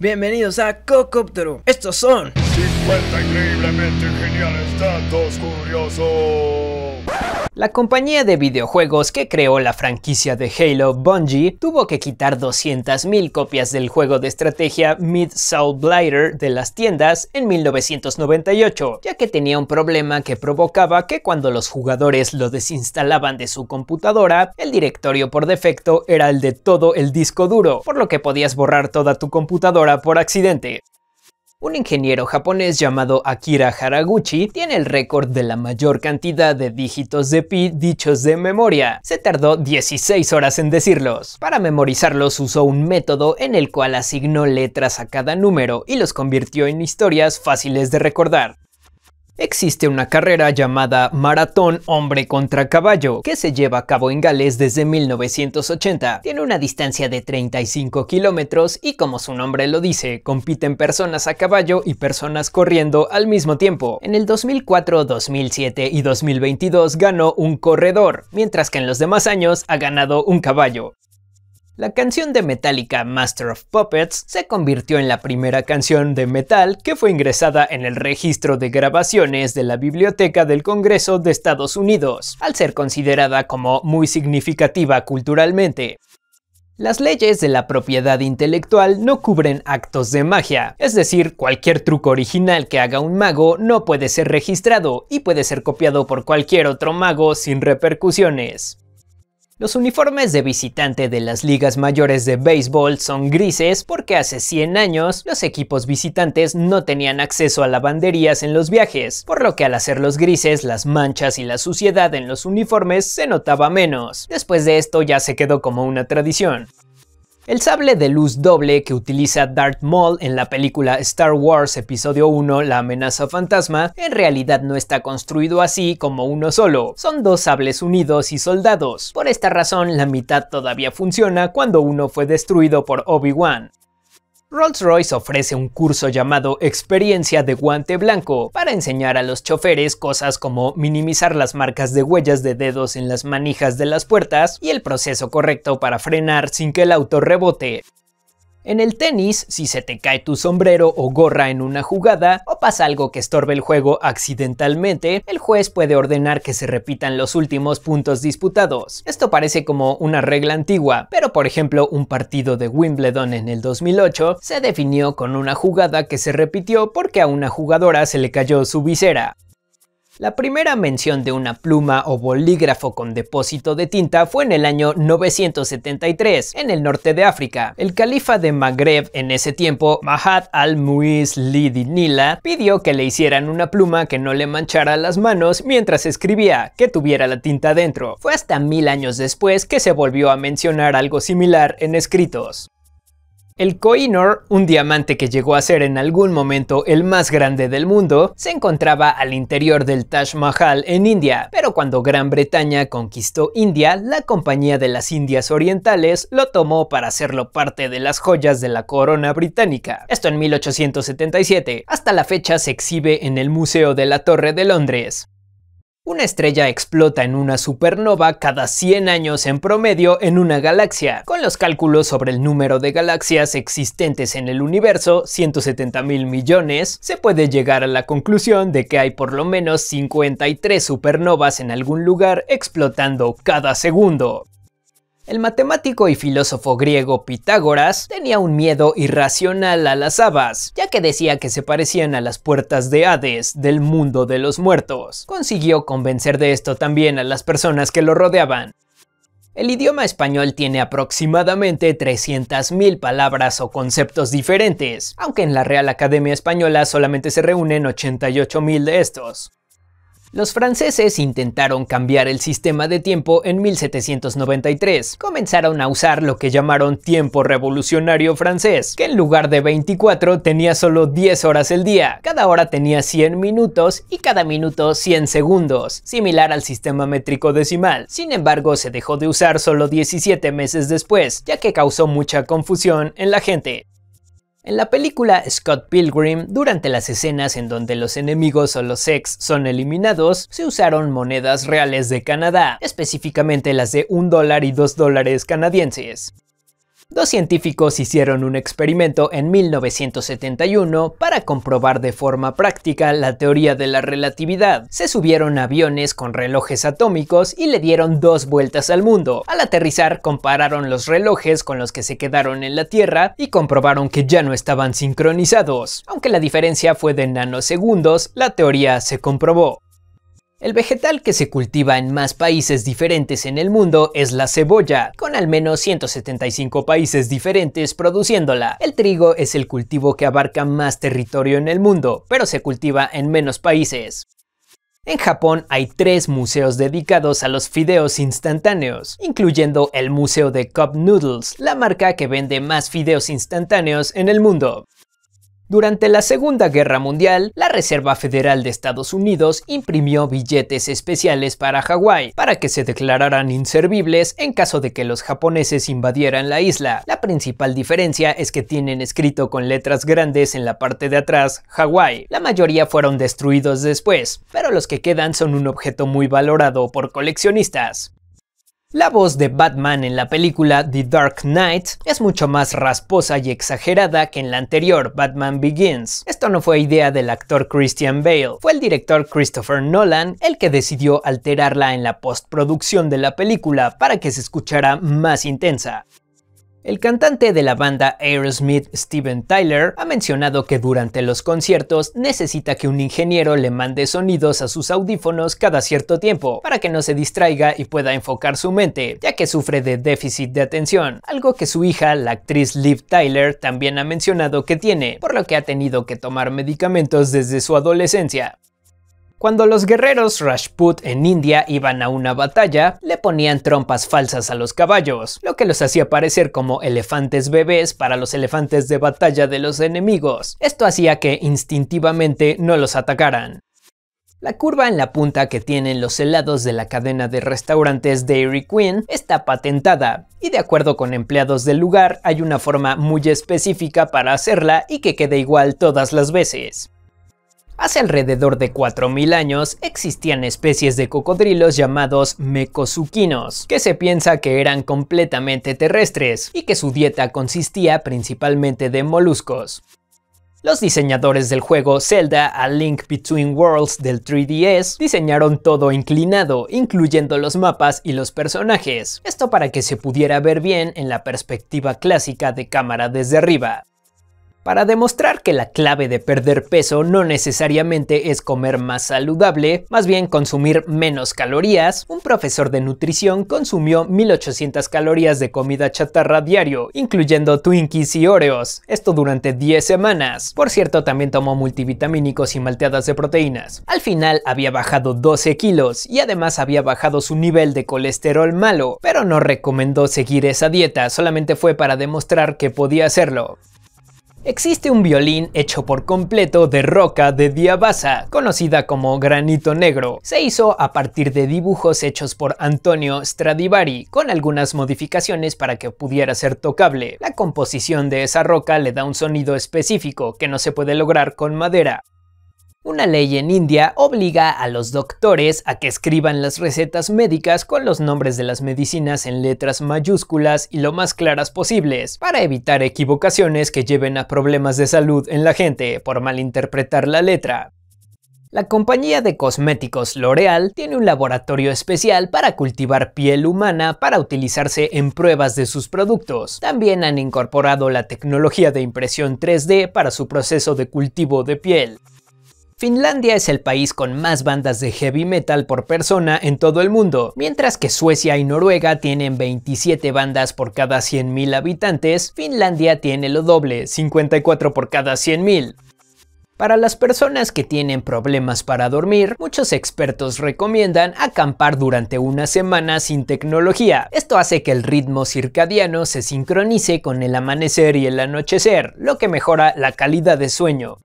Bienvenidos a CoCoptero. Estos son 50 increíblemente geniales datos curiosos. La compañía de videojuegos que creó la franquicia de Halo, Bungie, tuvo que quitar 200.000 copias del juego de estrategia Mid Soul Blighter de las tiendas en 1998, ya que tenía un problema que provocaba que cuando los jugadores lo desinstalaban de su computadora, el directorio por defecto era el de todo el disco duro, por lo que podías borrar toda tu computadora por accidente. Un ingeniero japonés llamado Akira Haraguchi tiene el récord de la mayor cantidad de dígitos de pi dichos de memoria. Se tardó 16 horas en decirlos. Para memorizarlos usó un método en el cual asignó letras a cada número y los convirtió en historias fáciles de recordar. Existe una carrera llamada Maratón Hombre contra Caballo, que se lleva a cabo en Gales desde 1980. Tiene una distancia de 35 kilómetros y como su nombre lo dice, compiten personas a caballo y personas corriendo al mismo tiempo. En el 2004, 2007 y 2022 ganó un corredor, mientras que en los demás años ha ganado un caballo. La canción de Metallica Master of Puppets se convirtió en la primera canción de metal que fue ingresada en el registro de grabaciones de la Biblioteca del Congreso de Estados Unidos, al ser considerada como muy significativa culturalmente. Las leyes de la propiedad intelectual no cubren actos de magia, es decir, cualquier truco original que haga un mago no puede ser registrado y puede ser copiado por cualquier otro mago sin repercusiones. Los uniformes de visitante de las ligas mayores de béisbol son grises porque hace 100 años los equipos visitantes no tenían acceso a lavanderías en los viajes, por lo que al hacerlos grises las manchas y la suciedad en los uniformes se notaba menos. Después de esto ya se quedó como una tradición. El sable de luz doble que utiliza Darth Maul en la película Star Wars Episodio 1 La amenaza fantasma en realidad no está construido así como uno solo, son dos sables unidos y soldados. Por esta razón la mitad todavía funciona cuando uno fue destruido por Obi-Wan. Rolls-Royce ofrece un curso llamado Experiencia de Guante Blanco para enseñar a los choferes cosas como minimizar las marcas de huellas de dedos en las manijas de las puertas y el proceso correcto para frenar sin que el auto rebote. En el tenis, si se te cae tu sombrero o gorra en una jugada o pasa algo que estorbe el juego accidentalmente, el juez puede ordenar que se repitan los últimos puntos disputados. Esto parece como una regla antigua, pero por ejemplo un partido de Wimbledon en el 2008 se definió con una jugada que se repitió porque a una jugadora se le cayó su visera. La primera mención de una pluma o bolígrafo con depósito de tinta fue en el año 973, en el norte de África. El califa de Magreb en ese tiempo, Mahat al-Muiz Lidinila, pidió que le hicieran una pluma que no le manchara las manos mientras escribía, que tuviera la tinta dentro. Fue hasta mil años después que se volvió a mencionar algo similar en escritos. El Koinor, un diamante que llegó a ser en algún momento el más grande del mundo, se encontraba al interior del Taj Mahal en India, pero cuando Gran Bretaña conquistó India, la Compañía de las Indias Orientales lo tomó para hacerlo parte de las joyas de la corona británica. Esto en 1877. Hasta la fecha se exhibe en el Museo de la Torre de Londres. Una estrella explota en una supernova cada 100 años en promedio en una galaxia. Con los cálculos sobre el número de galaxias existentes en el universo, 170 mil millones, se puede llegar a la conclusión de que hay por lo menos 53 supernovas en algún lugar explotando cada segundo. El matemático y filósofo griego Pitágoras tenía un miedo irracional a las habas, ya que decía que se parecían a las puertas de Hades, del mundo de los muertos. Consiguió convencer de esto también a las personas que lo rodeaban. El idioma español tiene aproximadamente 300.000 palabras o conceptos diferentes, aunque en la Real Academia Española solamente se reúnen 88.000 de estos. Los franceses intentaron cambiar el sistema de tiempo en 1793. Comenzaron a usar lo que llamaron tiempo revolucionario francés, que en lugar de 24 tenía solo 10 horas el día. Cada hora tenía 100 minutos y cada minuto 100 segundos, similar al sistema métrico decimal. Sin embargo, se dejó de usar solo 17 meses después, ya que causó mucha confusión en la gente. En la película Scott Pilgrim, durante las escenas en donde los enemigos o los ex son eliminados, se usaron monedas reales de Canadá, específicamente las de un dólar y dos dólares canadienses. Dos científicos hicieron un experimento en 1971 para comprobar de forma práctica la teoría de la relatividad. Se subieron aviones con relojes atómicos y le dieron dos vueltas al mundo. Al aterrizar compararon los relojes con los que se quedaron en la Tierra y comprobaron que ya no estaban sincronizados. Aunque la diferencia fue de nanosegundos, la teoría se comprobó. El vegetal que se cultiva en más países diferentes en el mundo es la cebolla, con al menos 175 países diferentes produciéndola. El trigo es el cultivo que abarca más territorio en el mundo, pero se cultiva en menos países. En Japón hay tres museos dedicados a los fideos instantáneos, incluyendo el Museo de Cup Noodles, la marca que vende más fideos instantáneos en el mundo. Durante la Segunda Guerra Mundial, la Reserva Federal de Estados Unidos imprimió billetes especiales para Hawái, para que se declararan inservibles en caso de que los japoneses invadieran la isla. La principal diferencia es que tienen escrito con letras grandes en la parte de atrás Hawái. La mayoría fueron destruidos después, pero los que quedan son un objeto muy valorado por coleccionistas. La voz de Batman en la película The Dark Knight es mucho más rasposa y exagerada que en la anterior Batman Begins. Esto no fue idea del actor Christian Bale, fue el director Christopher Nolan el que decidió alterarla en la postproducción de la película para que se escuchara más intensa. El cantante de la banda Aerosmith, Steven Tyler, ha mencionado que durante los conciertos necesita que un ingeniero le mande sonidos a sus audífonos cada cierto tiempo para que no se distraiga y pueda enfocar su mente, ya que sufre de déficit de atención, algo que su hija, la actriz Liv Tyler, también ha mencionado que tiene, por lo que ha tenido que tomar medicamentos desde su adolescencia. Cuando los guerreros Rajput en India iban a una batalla, le ponían trompas falsas a los caballos, lo que los hacía parecer como elefantes bebés para los elefantes de batalla de los enemigos. Esto hacía que instintivamente no los atacaran. La curva en la punta que tienen los helados de la cadena de restaurantes Dairy Queen está patentada y de acuerdo con empleados del lugar hay una forma muy específica para hacerla y que quede igual todas las veces. Hace alrededor de 4.000 años existían especies de cocodrilos llamados mecosuquinos, que se piensa que eran completamente terrestres y que su dieta consistía principalmente de moluscos. Los diseñadores del juego Zelda A Link Between Worlds del 3DS diseñaron todo inclinado, incluyendo los mapas y los personajes, esto para que se pudiera ver bien en la perspectiva clásica de cámara desde arriba. Para demostrar que la clave de perder peso no necesariamente es comer más saludable, más bien consumir menos calorías, un profesor de nutrición consumió 1800 calorías de comida chatarra diario, incluyendo Twinkies y Oreos, esto durante 10 semanas. Por cierto, también tomó multivitamínicos y malteadas de proteínas. Al final había bajado 12 kilos y además había bajado su nivel de colesterol malo, pero no recomendó seguir esa dieta, solamente fue para demostrar que podía hacerlo. Existe un violín hecho por completo de roca de diabasa, conocida como granito negro. Se hizo a partir de dibujos hechos por Antonio Stradivari, con algunas modificaciones para que pudiera ser tocable. La composición de esa roca le da un sonido específico que no se puede lograr con madera. Una ley en India obliga a los doctores a que escriban las recetas médicas con los nombres de las medicinas en letras mayúsculas y lo más claras posibles, para evitar equivocaciones que lleven a problemas de salud en la gente por malinterpretar la letra. La compañía de cosméticos L'Oreal tiene un laboratorio especial para cultivar piel humana para utilizarse en pruebas de sus productos. También han incorporado la tecnología de impresión 3D para su proceso de cultivo de piel. Finlandia es el país con más bandas de heavy metal por persona en todo el mundo, mientras que Suecia y Noruega tienen 27 bandas por cada 100.000 habitantes, Finlandia tiene lo doble, 54 por cada 100.000. Para las personas que tienen problemas para dormir, muchos expertos recomiendan acampar durante una semana sin tecnología. Esto hace que el ritmo circadiano se sincronice con el amanecer y el anochecer, lo que mejora la calidad de sueño.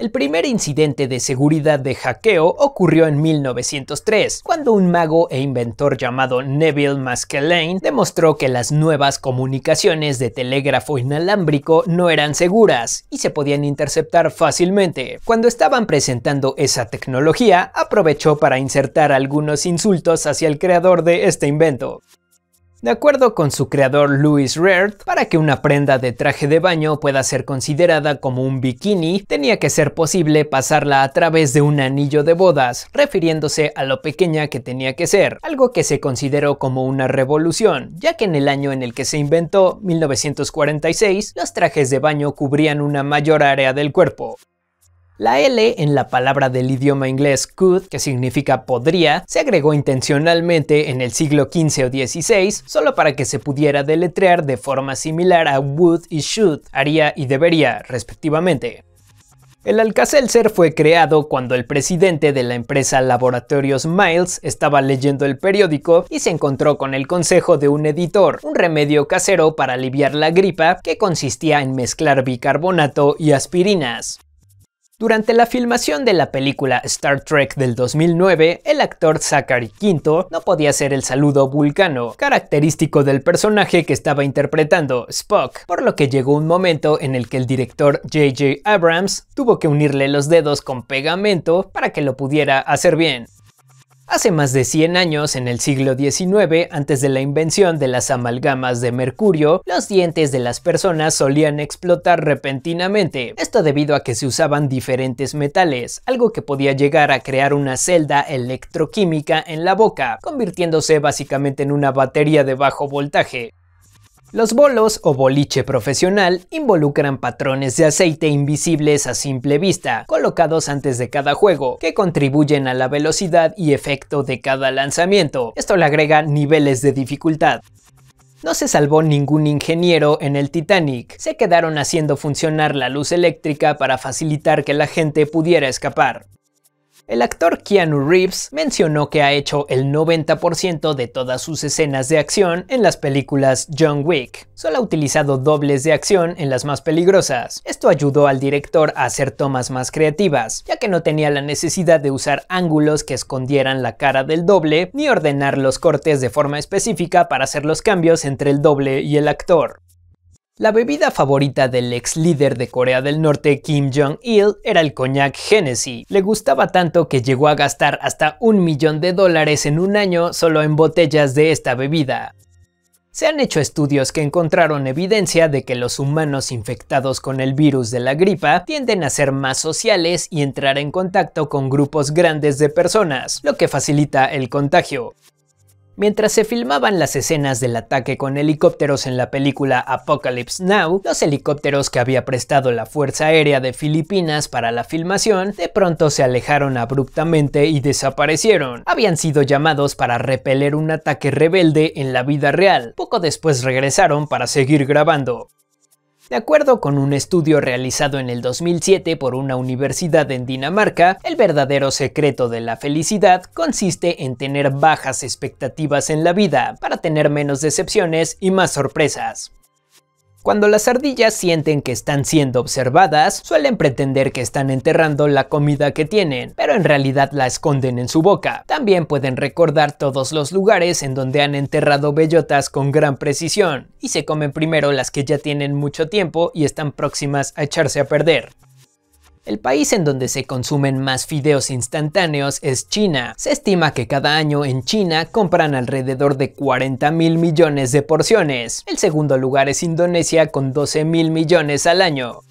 El primer incidente de seguridad de hackeo ocurrió en 1903, cuando un mago e inventor llamado Neville Maskelyne demostró que las nuevas comunicaciones de telégrafo inalámbrico no eran seguras y se podían interceptar fácilmente. Cuando estaban presentando esa tecnología, aprovechó para insertar algunos insultos hacia el creador de este invento de acuerdo con su creador Louis Reard, para que una prenda de traje de baño pueda ser considerada como un bikini, tenía que ser posible pasarla a través de un anillo de bodas, refiriéndose a lo pequeña que tenía que ser, algo que se consideró como una revolución, ya que en el año en el que se inventó, 1946, los trajes de baño cubrían una mayor área del cuerpo. La L en la palabra del idioma inglés could, que significa podría, se agregó intencionalmente en el siglo XV o XVI solo para que se pudiera deletrear de forma similar a would y should, haría y debería, respectivamente. El Alcacelser fue creado cuando el presidente de la empresa Laboratorios Miles estaba leyendo el periódico y se encontró con el consejo de un editor, un remedio casero para aliviar la gripa que consistía en mezclar bicarbonato y aspirinas. Durante la filmación de la película Star Trek del 2009, el actor Zachary Quinto no podía hacer el saludo vulcano, característico del personaje que estaba interpretando, Spock, por lo que llegó un momento en el que el director J.J. Abrams tuvo que unirle los dedos con pegamento para que lo pudiera hacer bien. Hace más de 100 años, en el siglo XIX, antes de la invención de las amalgamas de mercurio, los dientes de las personas solían explotar repentinamente, esto debido a que se usaban diferentes metales, algo que podía llegar a crear una celda electroquímica en la boca, convirtiéndose básicamente en una batería de bajo voltaje. Los bolos o boliche profesional involucran patrones de aceite invisibles a simple vista, colocados antes de cada juego, que contribuyen a la velocidad y efecto de cada lanzamiento. Esto le agrega niveles de dificultad. No se salvó ningún ingeniero en el Titanic, se quedaron haciendo funcionar la luz eléctrica para facilitar que la gente pudiera escapar. El actor Keanu Reeves mencionó que ha hecho el 90% de todas sus escenas de acción en las películas John Wick. Solo ha utilizado dobles de acción en las más peligrosas. Esto ayudó al director a hacer tomas más creativas, ya que no tenía la necesidad de usar ángulos que escondieran la cara del doble ni ordenar los cortes de forma específica para hacer los cambios entre el doble y el actor. La bebida favorita del ex líder de Corea del Norte Kim Jong-il era el coñac Hennessy. Le gustaba tanto que llegó a gastar hasta un millón de dólares en un año solo en botellas de esta bebida. Se han hecho estudios que encontraron evidencia de que los humanos infectados con el virus de la gripa tienden a ser más sociales y entrar en contacto con grupos grandes de personas, lo que facilita el contagio. Mientras se filmaban las escenas del ataque con helicópteros en la película Apocalypse Now, los helicópteros que había prestado la Fuerza Aérea de Filipinas para la filmación de pronto se alejaron abruptamente y desaparecieron. Habían sido llamados para repeler un ataque rebelde en la vida real. Poco después regresaron para seguir grabando. De acuerdo con un estudio realizado en el 2007 por una universidad en Dinamarca, el verdadero secreto de la felicidad consiste en tener bajas expectativas en la vida para tener menos decepciones y más sorpresas. Cuando las ardillas sienten que están siendo observadas, suelen pretender que están enterrando la comida que tienen, pero en realidad la esconden en su boca. También pueden recordar todos los lugares en donde han enterrado bellotas con gran precisión, y se comen primero las que ya tienen mucho tiempo y están próximas a echarse a perder. El país en donde se consumen más fideos instantáneos es China. Se estima que cada año en China compran alrededor de 40 mil millones de porciones. El segundo lugar es Indonesia con 12 mil millones al año.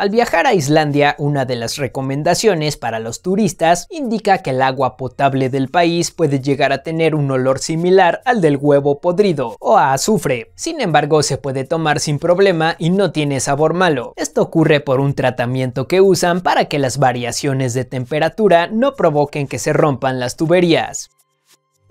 Al viajar a Islandia, una de las recomendaciones para los turistas indica que el agua potable del país puede llegar a tener un olor similar al del huevo podrido o a azufre. Sin embargo, se puede tomar sin problema y no tiene sabor malo. Esto ocurre por un tratamiento que usan para que las variaciones de temperatura no provoquen que se rompan las tuberías.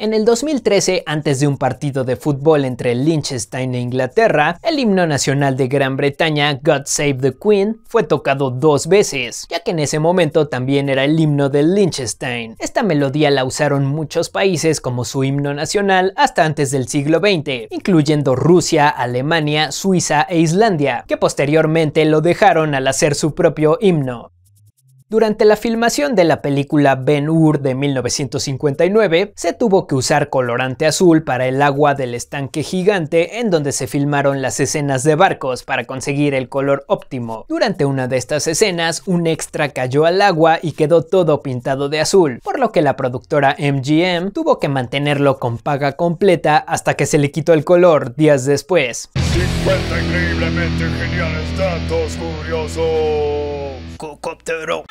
En el 2013, antes de un partido de fútbol entre Liechtenstein e Inglaterra, el himno nacional de Gran Bretaña, God Save the Queen, fue tocado dos veces, ya que en ese momento también era el himno de Liechtenstein. Esta melodía la usaron muchos países como su himno nacional hasta antes del siglo XX, incluyendo Rusia, Alemania, Suiza e Islandia, que posteriormente lo dejaron al hacer su propio himno. Durante la filmación de la película Ben Hur de 1959, se tuvo que usar colorante azul para el agua del estanque gigante en donde se filmaron las escenas de barcos para conseguir el color óptimo. Durante una de estas escenas, un extra cayó al agua y quedó todo pintado de azul, por lo que la productora MGM tuvo que mantenerlo con paga completa hasta que se le quitó el color días después. 50 increíblemente គក់គប់ទៅរក